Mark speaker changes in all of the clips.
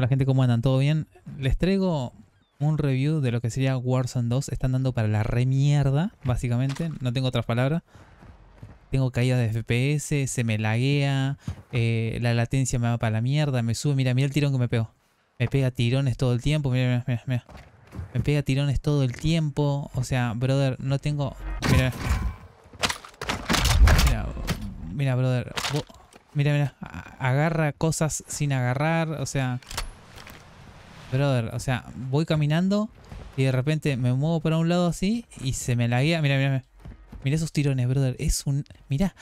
Speaker 1: Hola gente, ¿cómo andan? ¿Todo bien? Les traigo un review de lo que sería Warzone 2. Están dando para la re mierda, básicamente. No tengo otras palabras. Tengo caídas de FPS, se me laguea, eh, la latencia me va para la mierda, me sube. Mira, mira el tirón que me pego. Me pega tirones todo el tiempo. Mira, mira, mira. Me pega tirones todo el tiempo. O sea, brother, no tengo... Mira, mira brother. Mira, mira. Agarra cosas sin agarrar. O sea... Brother, o sea, voy caminando y de repente me muevo para un lado así y se me laguea. Mira, mira, mira. esos tirones, brother. Es un. Mira,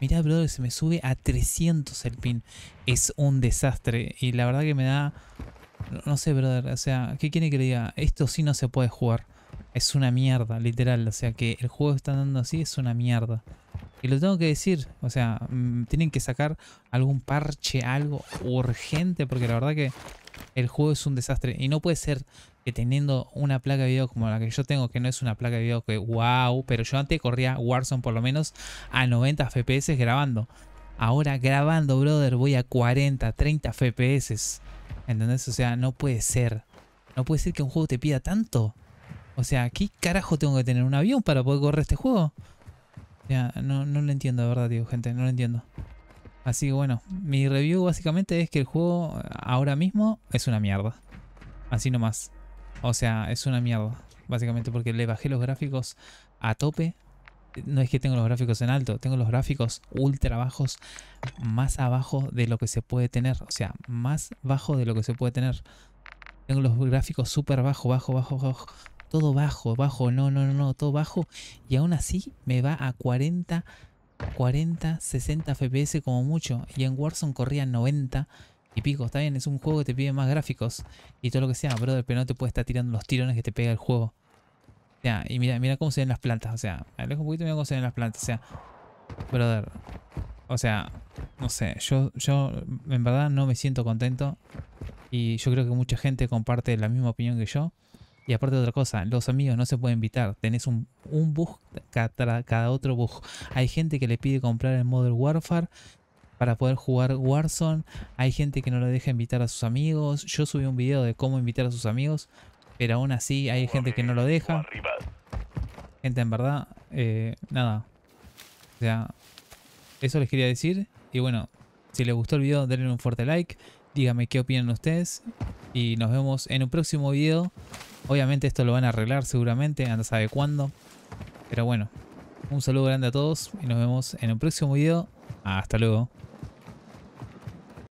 Speaker 1: mira, brother, se me sube a 300 el pin. Es un desastre. Y la verdad que me da. No sé, brother. O sea, ¿qué quiere que le diga? Esto sí no se puede jugar. Es una mierda, literal. O sea, que el juego está andando así es una mierda. Y lo tengo que decir, o sea, mm, tienen que sacar algún parche, algo urgente, porque la verdad que el juego es un desastre. Y no puede ser que teniendo una placa de video como la que yo tengo, que no es una placa de video que wow, pero yo antes corría Warzone por lo menos a 90 FPS grabando. Ahora grabando, brother, voy a 40, 30 FPS. ¿Entendés? O sea, no puede ser. No puede ser que un juego te pida tanto. O sea, ¿qué carajo tengo que tener un avión para poder correr este juego? Ya, no, no lo entiendo, de verdad, tío, gente, no lo entiendo. Así que bueno, mi review básicamente es que el juego eh, ahora mismo es una mierda. Así nomás. O sea, es una mierda. Básicamente porque le bajé los gráficos a tope. No es que tengo los gráficos en alto, tengo los gráficos ultra bajos, más abajo de lo que se puede tener. O sea, más bajo de lo que se puede tener. Tengo los gráficos súper bajo, bajo, bajo, bajo todo bajo, bajo, no, no, no, no, todo bajo. Y aún así me va a 40, 40, 60 FPS como mucho. Y en Warzone corría 90 y pico. Está bien, es un juego que te pide más gráficos y todo lo que sea, brother, pero no te puede estar tirando los tirones que te pega el juego. O y mira, mira cómo se ven las plantas. O sea, alejo un poquito y mira cómo se ven las plantas. O sea, brother. O sea, no sé, yo, yo en verdad no me siento contento y yo creo que mucha gente comparte la misma opinión que yo. Y aparte de otra cosa, los amigos no se pueden invitar. Tenés un, bug cada, otro bug. Hay gente que le pide comprar el model Warfare para poder jugar Warzone. Hay gente que no lo deja invitar a sus amigos. Yo subí un video de cómo invitar a sus amigos. Pero aún así hay gente que no lo deja. Gente, en verdad, eh, nada. O sea, eso les quería decir. Y bueno, si les gustó el video, denle un fuerte like. Díganme qué opinan ustedes. Y nos vemos en un próximo video. Obviamente esto lo van a arreglar seguramente, anda sabe cuándo. Pero bueno, un saludo grande a todos y nos vemos en el próximo video. Hasta luego.